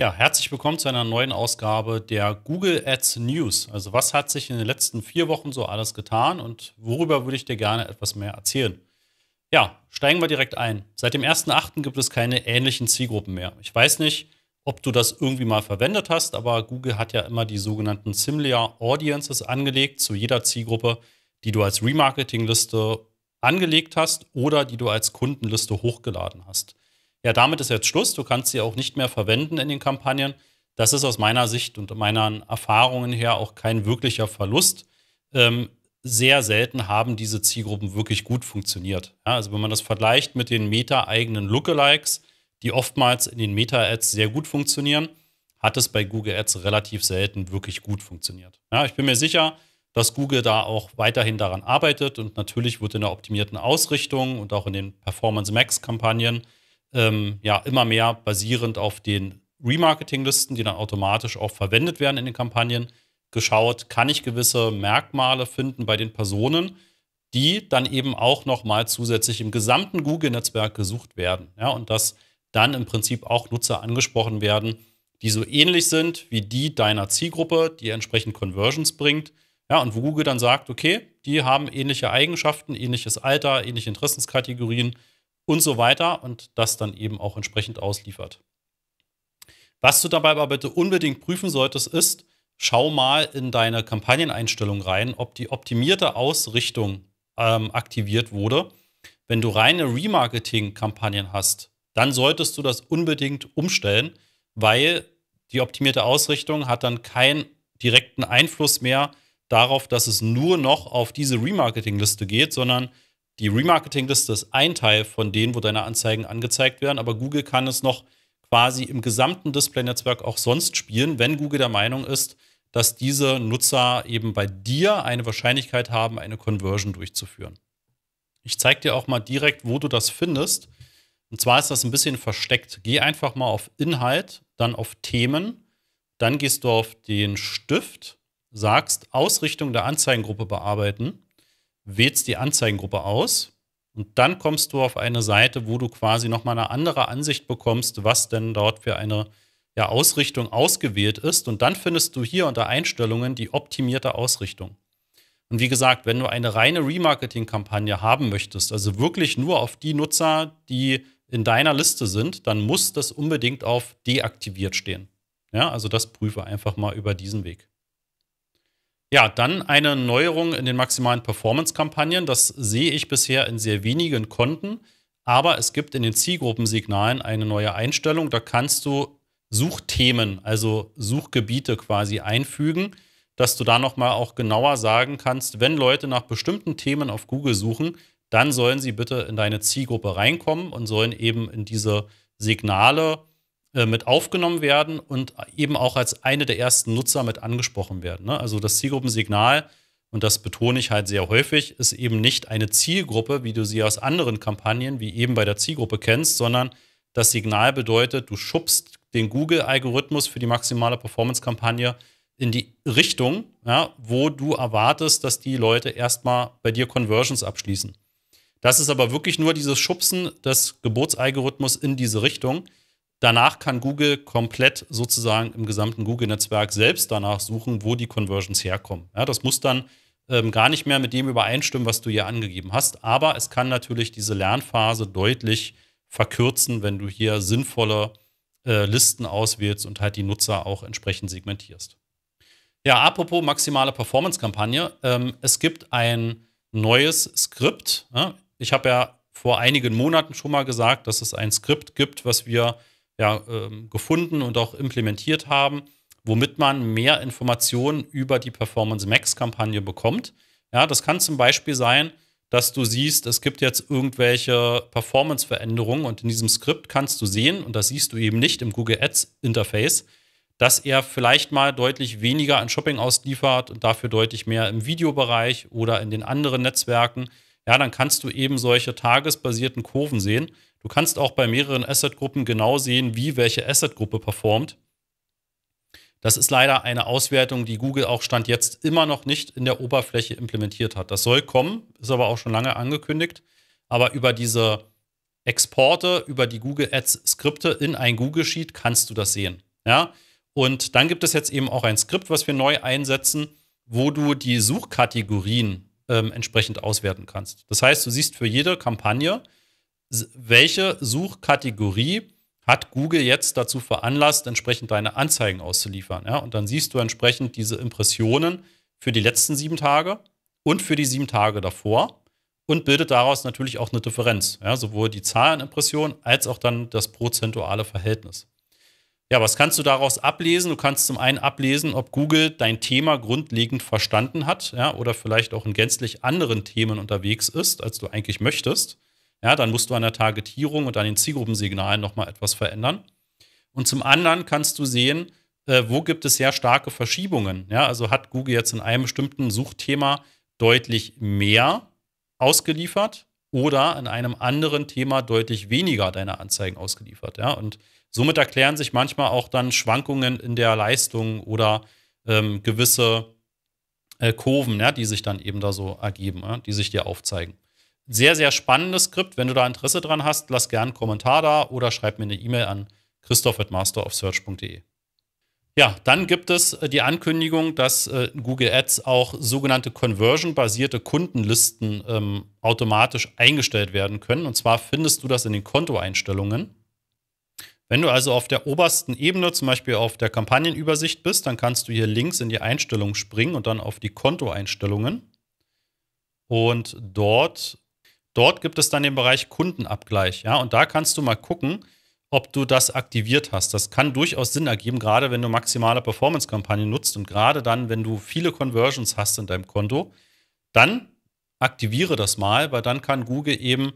Ja, herzlich willkommen zu einer neuen Ausgabe der Google Ads News. Also was hat sich in den letzten vier Wochen so alles getan und worüber würde ich dir gerne etwas mehr erzählen? Ja, steigen wir direkt ein. Seit dem 1.8. gibt es keine ähnlichen Zielgruppen mehr. Ich weiß nicht, ob du das irgendwie mal verwendet hast, aber Google hat ja immer die sogenannten Similar Audiences angelegt zu jeder Zielgruppe, die du als Remarketing-Liste angelegt hast oder die du als Kundenliste hochgeladen hast ja, damit ist jetzt Schluss, du kannst sie auch nicht mehr verwenden in den Kampagnen. Das ist aus meiner Sicht und meinen Erfahrungen her auch kein wirklicher Verlust. Ähm, sehr selten haben diese Zielgruppen wirklich gut funktioniert. Ja, also wenn man das vergleicht mit den Meta-eigenen Lookalikes, die oftmals in den Meta-Ads sehr gut funktionieren, hat es bei Google Ads relativ selten wirklich gut funktioniert. Ja, ich bin mir sicher, dass Google da auch weiterhin daran arbeitet und natürlich wird in der optimierten Ausrichtung und auch in den Performance Max Kampagnen ähm, ja immer mehr basierend auf den Remarketing-Listen, die dann automatisch auch verwendet werden in den Kampagnen, geschaut, kann ich gewisse Merkmale finden bei den Personen, die dann eben auch nochmal zusätzlich im gesamten Google-Netzwerk gesucht werden. Ja, und dass dann im Prinzip auch Nutzer angesprochen werden, die so ähnlich sind wie die deiner Zielgruppe, die entsprechend Conversions bringt. Ja, und wo Google dann sagt, okay, die haben ähnliche Eigenschaften, ähnliches Alter, ähnliche Interessenskategorien und so weiter und das dann eben auch entsprechend ausliefert. Was du dabei aber bitte unbedingt prüfen solltest, ist, schau mal in deine Kampagneneinstellung rein, ob die optimierte Ausrichtung ähm, aktiviert wurde. Wenn du reine Remarketing-Kampagnen hast, dann solltest du das unbedingt umstellen, weil die optimierte Ausrichtung hat dann keinen direkten Einfluss mehr darauf, dass es nur noch auf diese Remarketing-Liste geht, sondern die Remarketing-Liste ist ein Teil von denen, wo deine Anzeigen angezeigt werden, aber Google kann es noch quasi im gesamten Display-Netzwerk auch sonst spielen, wenn Google der Meinung ist, dass diese Nutzer eben bei dir eine Wahrscheinlichkeit haben, eine Conversion durchzuführen. Ich zeige dir auch mal direkt, wo du das findest. Und zwar ist das ein bisschen versteckt. Geh einfach mal auf Inhalt, dann auf Themen, dann gehst du auf den Stift, sagst Ausrichtung der Anzeigengruppe bearbeiten wählst die Anzeigengruppe aus und dann kommst du auf eine Seite, wo du quasi nochmal eine andere Ansicht bekommst, was denn dort für eine ja, Ausrichtung ausgewählt ist. Und dann findest du hier unter Einstellungen die optimierte Ausrichtung. Und wie gesagt, wenn du eine reine Remarketing-Kampagne haben möchtest, also wirklich nur auf die Nutzer, die in deiner Liste sind, dann muss das unbedingt auf deaktiviert stehen. Ja, also das prüfe einfach mal über diesen Weg. Ja, dann eine Neuerung in den maximalen Performance-Kampagnen. Das sehe ich bisher in sehr wenigen Konten. Aber es gibt in den Zielgruppensignalen eine neue Einstellung. Da kannst du Suchthemen, also Suchgebiete quasi einfügen, dass du da nochmal auch genauer sagen kannst, wenn Leute nach bestimmten Themen auf Google suchen, dann sollen sie bitte in deine Zielgruppe reinkommen und sollen eben in diese Signale äh, mit aufgenommen werden und eben auch als eine der ersten Nutzer mit angesprochen werden. Ne? Also das Zielgruppensignal, und das betone ich halt sehr häufig, ist eben nicht eine Zielgruppe, wie du sie aus anderen Kampagnen, wie eben bei der Zielgruppe kennst, sondern das Signal bedeutet, du schubst den Google-Algorithmus für die maximale Performance-Kampagne in die Richtung, ja, wo du erwartest, dass die Leute erstmal bei dir Conversions abschließen. Das ist aber wirklich nur dieses Schubsen des Geburtsalgorithmus in diese Richtung. Danach kann Google komplett sozusagen im gesamten Google-Netzwerk selbst danach suchen, wo die Conversions herkommen. Ja, das muss dann ähm, gar nicht mehr mit dem übereinstimmen, was du hier angegeben hast. Aber es kann natürlich diese Lernphase deutlich verkürzen, wenn du hier sinnvolle äh, Listen auswählst und halt die Nutzer auch entsprechend segmentierst. Ja, apropos maximale Performance-Kampagne. Ähm, es gibt ein neues Skript. Ja? Ich habe ja vor einigen Monaten schon mal gesagt, dass es ein Skript gibt, was wir ja, ähm, gefunden und auch implementiert haben, womit man mehr Informationen über die Performance Max Kampagne bekommt. Ja, das kann zum Beispiel sein, dass du siehst, es gibt jetzt irgendwelche Performance-Veränderungen und in diesem Skript kannst du sehen, und das siehst du eben nicht im Google Ads-Interface, dass er vielleicht mal deutlich weniger an Shopping ausliefert und dafür deutlich mehr im Videobereich oder in den anderen Netzwerken ja, dann kannst du eben solche tagesbasierten Kurven sehen. Du kannst auch bei mehreren Assetgruppen genau sehen, wie welche Assetgruppe performt. Das ist leider eine Auswertung, die Google auch Stand jetzt immer noch nicht in der Oberfläche implementiert hat. Das soll kommen, ist aber auch schon lange angekündigt. Aber über diese Exporte, über die Google Ads-Skripte in ein Google Sheet kannst du das sehen. Ja? Und dann gibt es jetzt eben auch ein Skript, was wir neu einsetzen, wo du die Suchkategorien ähm, entsprechend auswerten kannst. Das heißt, du siehst für jede Kampagne, welche Suchkategorie hat Google jetzt dazu veranlasst, entsprechend deine Anzeigen auszuliefern. Ja? Und dann siehst du entsprechend diese Impressionen für die letzten sieben Tage und für die sieben Tage davor und bildet daraus natürlich auch eine Differenz. Ja? Sowohl die Zahlenimpression als auch dann das prozentuale Verhältnis. Ja, was kannst du daraus ablesen? Du kannst zum einen ablesen, ob Google dein Thema grundlegend verstanden hat ja, oder vielleicht auch in gänzlich anderen Themen unterwegs ist, als du eigentlich möchtest. Ja, dann musst du an der Targetierung und an den Zielgruppensignalen nochmal etwas verändern. Und zum anderen kannst du sehen, äh, wo gibt es sehr starke Verschiebungen. Ja, also hat Google jetzt in einem bestimmten Suchthema deutlich mehr ausgeliefert oder in einem anderen Thema deutlich weniger deine Anzeigen ausgeliefert. Ja, und Somit erklären sich manchmal auch dann Schwankungen in der Leistung oder ähm, gewisse äh, Kurven, ja, die sich dann eben da so ergeben, ja, die sich dir aufzeigen. Sehr, sehr spannendes Skript. Wenn du da Interesse dran hast, lass gerne einen Kommentar da oder schreib mir eine E-Mail an christoph.masterofsearch.de. Ja, dann gibt es äh, die Ankündigung, dass äh, Google Ads auch sogenannte conversion-basierte Kundenlisten ähm, automatisch eingestellt werden können. Und zwar findest du das in den Kontoeinstellungen. Wenn du also auf der obersten Ebene, zum Beispiel auf der Kampagnenübersicht bist, dann kannst du hier links in die Einstellungen springen und dann auf die Kontoeinstellungen. Und dort, dort gibt es dann den Bereich Kundenabgleich. Ja? Und da kannst du mal gucken, ob du das aktiviert hast. Das kann durchaus Sinn ergeben, gerade wenn du maximale Performance-Kampagnen nutzt und gerade dann, wenn du viele Conversions hast in deinem Konto, dann aktiviere das mal, weil dann kann Google eben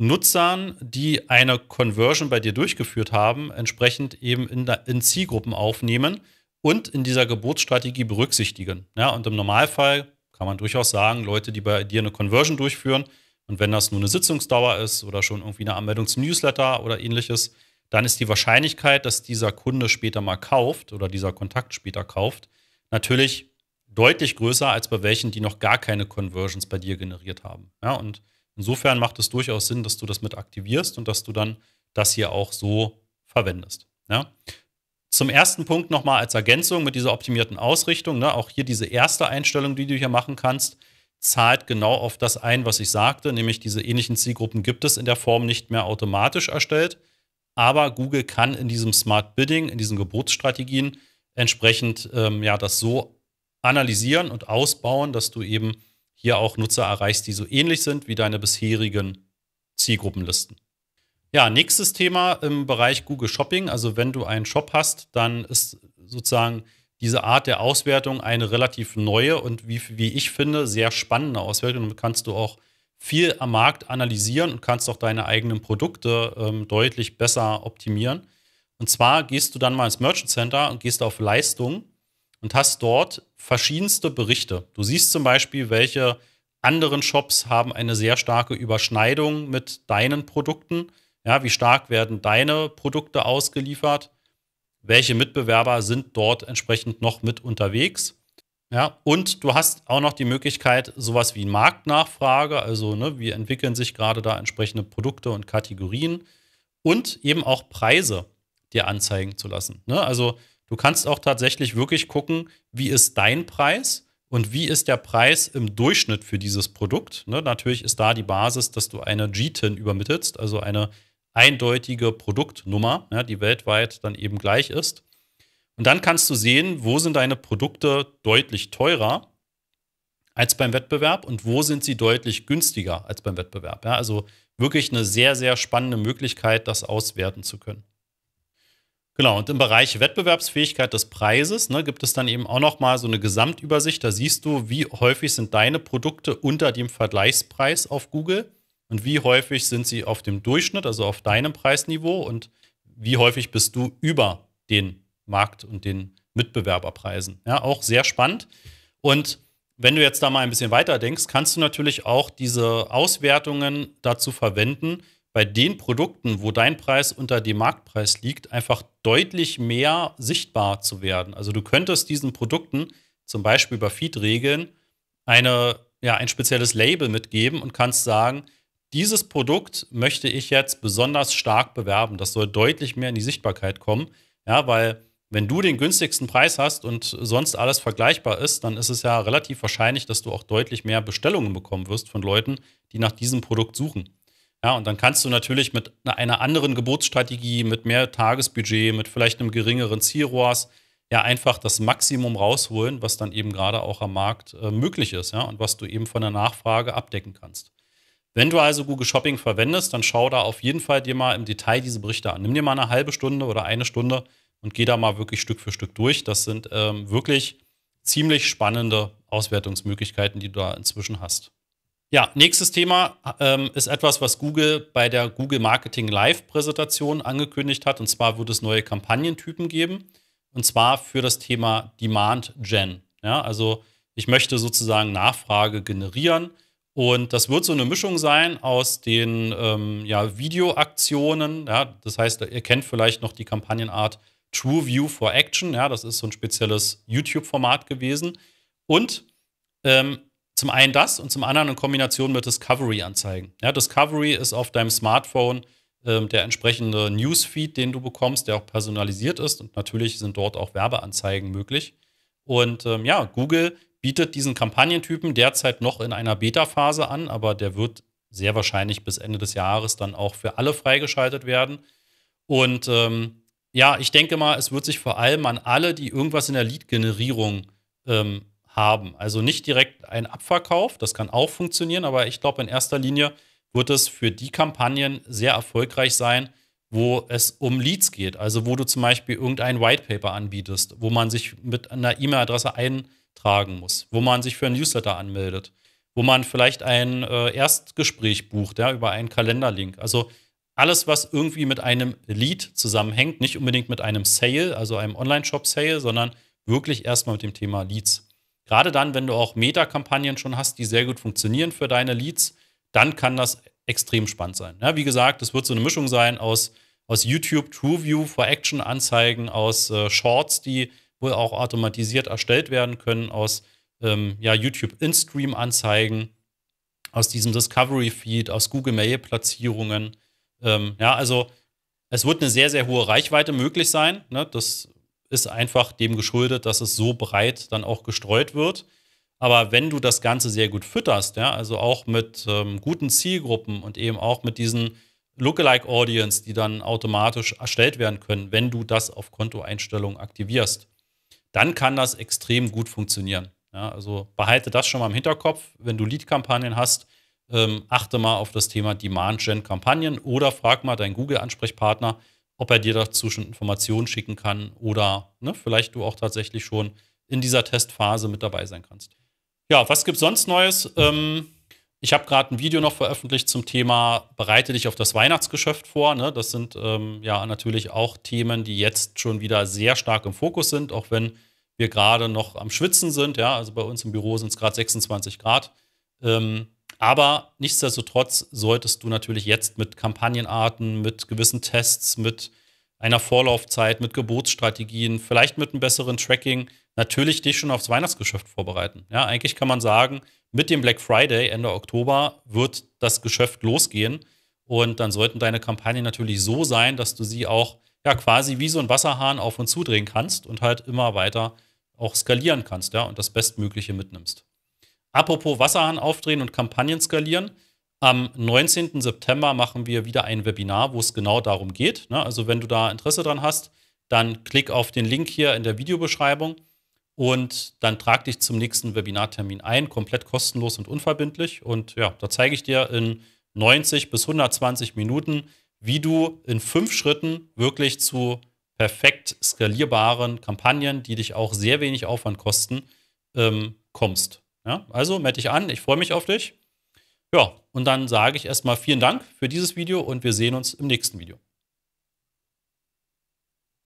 Nutzern, die eine Conversion bei dir durchgeführt haben, entsprechend eben in, in Zielgruppen aufnehmen und in dieser Geburtsstrategie berücksichtigen. Ja, und im Normalfall kann man durchaus sagen, Leute, die bei dir eine Conversion durchführen, und wenn das nur eine Sitzungsdauer ist oder schon irgendwie eine Anmeldung zum Newsletter oder ähnliches, dann ist die Wahrscheinlichkeit, dass dieser Kunde später mal kauft oder dieser Kontakt später kauft, natürlich deutlich größer als bei welchen, die noch gar keine Conversions bei dir generiert haben. Ja, und Insofern macht es durchaus Sinn, dass du das mit aktivierst und dass du dann das hier auch so verwendest. Ja? Zum ersten Punkt nochmal als Ergänzung mit dieser optimierten Ausrichtung, ne? auch hier diese erste Einstellung, die du hier machen kannst, zahlt genau auf das ein, was ich sagte, nämlich diese ähnlichen Zielgruppen gibt es in der Form nicht mehr automatisch erstellt, aber Google kann in diesem Smart Bidding, in diesen Geburtsstrategien entsprechend ähm, ja das so analysieren und ausbauen, dass du eben hier auch Nutzer erreichst, die so ähnlich sind wie deine bisherigen Zielgruppenlisten. Ja, nächstes Thema im Bereich Google Shopping. Also wenn du einen Shop hast, dann ist sozusagen diese Art der Auswertung eine relativ neue und wie, wie ich finde, sehr spannende Auswertung. Damit kannst du auch viel am Markt analysieren und kannst auch deine eigenen Produkte ähm, deutlich besser optimieren. Und zwar gehst du dann mal ins Merchant Center und gehst auf Leistung und hast dort verschiedenste Berichte. Du siehst zum Beispiel, welche anderen Shops haben eine sehr starke Überschneidung mit deinen Produkten. Ja, wie stark werden deine Produkte ausgeliefert? Welche Mitbewerber sind dort entsprechend noch mit unterwegs? Ja, und du hast auch noch die Möglichkeit, sowas wie Marktnachfrage, also ne, wie entwickeln sich gerade da entsprechende Produkte und Kategorien und eben auch Preise dir anzeigen zu lassen. Ne? Also Du kannst auch tatsächlich wirklich gucken, wie ist dein Preis und wie ist der Preis im Durchschnitt für dieses Produkt. Ne, natürlich ist da die Basis, dass du eine G-TIN übermittelst, also eine eindeutige Produktnummer, ja, ne, die weltweit dann eben gleich ist. Und dann kannst du sehen, wo sind deine Produkte deutlich teurer als beim Wettbewerb und wo sind sie deutlich günstiger als beim Wettbewerb. Ja, also wirklich eine sehr, sehr spannende Möglichkeit, das auswerten zu können. Genau, und im Bereich Wettbewerbsfähigkeit des Preises ne, gibt es dann eben auch nochmal so eine Gesamtübersicht. Da siehst du, wie häufig sind deine Produkte unter dem Vergleichspreis auf Google und wie häufig sind sie auf dem Durchschnitt, also auf deinem Preisniveau und wie häufig bist du über den Markt und den Mitbewerberpreisen. Ja, auch sehr spannend. Und wenn du jetzt da mal ein bisschen weiter denkst, kannst du natürlich auch diese Auswertungen dazu verwenden, bei den Produkten, wo dein Preis unter dem Marktpreis liegt, einfach deutlich mehr sichtbar zu werden. Also du könntest diesen Produkten zum Beispiel über Feed-Regeln eine, ja, ein spezielles Label mitgeben und kannst sagen, dieses Produkt möchte ich jetzt besonders stark bewerben. Das soll deutlich mehr in die Sichtbarkeit kommen. Ja, weil wenn du den günstigsten Preis hast und sonst alles vergleichbar ist, dann ist es ja relativ wahrscheinlich, dass du auch deutlich mehr Bestellungen bekommen wirst von Leuten, die nach diesem Produkt suchen. Ja, und dann kannst du natürlich mit einer anderen Geburtsstrategie, mit mehr Tagesbudget, mit vielleicht einem geringeren Zielrohrs ja einfach das Maximum rausholen, was dann eben gerade auch am Markt äh, möglich ist, ja, und was du eben von der Nachfrage abdecken kannst. Wenn du also Google Shopping verwendest, dann schau da auf jeden Fall dir mal im Detail diese Berichte an. Nimm dir mal eine halbe Stunde oder eine Stunde und geh da mal wirklich Stück für Stück durch. Das sind ähm, wirklich ziemlich spannende Auswertungsmöglichkeiten, die du da inzwischen hast. Ja, nächstes Thema ähm, ist etwas, was Google bei der Google Marketing Live Präsentation angekündigt hat. Und zwar wird es neue Kampagnentypen geben. Und zwar für das Thema Demand Gen. Ja, also ich möchte sozusagen Nachfrage generieren. Und das wird so eine Mischung sein aus den ähm, ja, Videoaktionen. Ja, das heißt, ihr kennt vielleicht noch die Kampagnenart True View for Action. Ja, das ist so ein spezielles YouTube-Format gewesen. Und ähm, zum einen das und zum anderen in Kombination mit Discovery-Anzeigen. Ja, Discovery ist auf deinem Smartphone ähm, der entsprechende Newsfeed, den du bekommst, der auch personalisiert ist. Und natürlich sind dort auch Werbeanzeigen möglich. Und ähm, ja, Google bietet diesen Kampagnentypen derzeit noch in einer Beta-Phase an, aber der wird sehr wahrscheinlich bis Ende des Jahres dann auch für alle freigeschaltet werden. Und ähm, ja, ich denke mal, es wird sich vor allem an alle, die irgendwas in der Lead-Generierung ähm, haben. Also nicht direkt ein Abverkauf, das kann auch funktionieren, aber ich glaube, in erster Linie wird es für die Kampagnen sehr erfolgreich sein, wo es um Leads geht. Also wo du zum Beispiel irgendein White Paper anbietest, wo man sich mit einer E-Mail-Adresse eintragen muss, wo man sich für ein Newsletter anmeldet, wo man vielleicht ein äh, Erstgespräch bucht, ja, über einen Kalenderlink. Also alles, was irgendwie mit einem Lead zusammenhängt, nicht unbedingt mit einem Sale, also einem Online-Shop-Sale, sondern wirklich erstmal mit dem Thema Leads. Gerade dann, wenn du auch Meta-Kampagnen schon hast, die sehr gut funktionieren für deine Leads, dann kann das extrem spannend sein. Ja, wie gesagt, es wird so eine Mischung sein aus, aus YouTube, TrueView, For Action Anzeigen, aus äh, Shorts, die wohl auch automatisiert erstellt werden können, aus ähm, ja, YouTube In-Stream Anzeigen, aus diesem Discovery Feed, aus Google Mail Platzierungen. Ähm, ja, also es wird eine sehr, sehr hohe Reichweite möglich sein. Ne? Das ist einfach dem geschuldet, dass es so breit dann auch gestreut wird. Aber wenn du das Ganze sehr gut fütterst, ja, also auch mit ähm, guten Zielgruppen und eben auch mit diesen Lookalike Audience, die dann automatisch erstellt werden können, wenn du das auf Kontoeinstellungen aktivierst, dann kann das extrem gut funktionieren. Ja, also behalte das schon mal im Hinterkopf, wenn du Lead-Kampagnen hast, ähm, achte mal auf das Thema Demand-Gen-Kampagnen oder frag mal deinen Google-Ansprechpartner, ob er dir dazu schon Informationen schicken kann oder ne, vielleicht du auch tatsächlich schon in dieser Testphase mit dabei sein kannst. Ja, was gibt's sonst Neues? Ähm, ich habe gerade ein Video noch veröffentlicht zum Thema Bereite dich auf das Weihnachtsgeschäft vor. Ne? Das sind ähm, ja natürlich auch Themen, die jetzt schon wieder sehr stark im Fokus sind, auch wenn wir gerade noch am Schwitzen sind. Ja, also bei uns im Büro sind es gerade 26 Grad. Ähm, aber nichtsdestotrotz solltest du natürlich jetzt mit Kampagnenarten, mit gewissen Tests, mit einer Vorlaufzeit, mit Geburtsstrategien, vielleicht mit einem besseren Tracking natürlich dich schon aufs Weihnachtsgeschäft vorbereiten. Ja, eigentlich kann man sagen, mit dem Black Friday Ende Oktober wird das Geschäft losgehen und dann sollten deine Kampagnen natürlich so sein, dass du sie auch ja quasi wie so ein Wasserhahn auf und zudrehen kannst und halt immer weiter auch skalieren kannst, ja, und das Bestmögliche mitnimmst. Apropos Wasserhahn aufdrehen und Kampagnen skalieren. Am 19. September machen wir wieder ein Webinar, wo es genau darum geht. Ne? Also wenn du da Interesse dran hast, dann klick auf den Link hier in der Videobeschreibung und dann trag dich zum nächsten Webinartermin ein, komplett kostenlos und unverbindlich. Und ja, da zeige ich dir in 90 bis 120 Minuten, wie du in fünf Schritten wirklich zu perfekt skalierbaren Kampagnen, die dich auch sehr wenig Aufwand kosten, ähm, kommst. Ja, also melde dich an, ich freue mich auf dich. Ja, und dann sage ich erstmal vielen Dank für dieses Video und wir sehen uns im nächsten Video.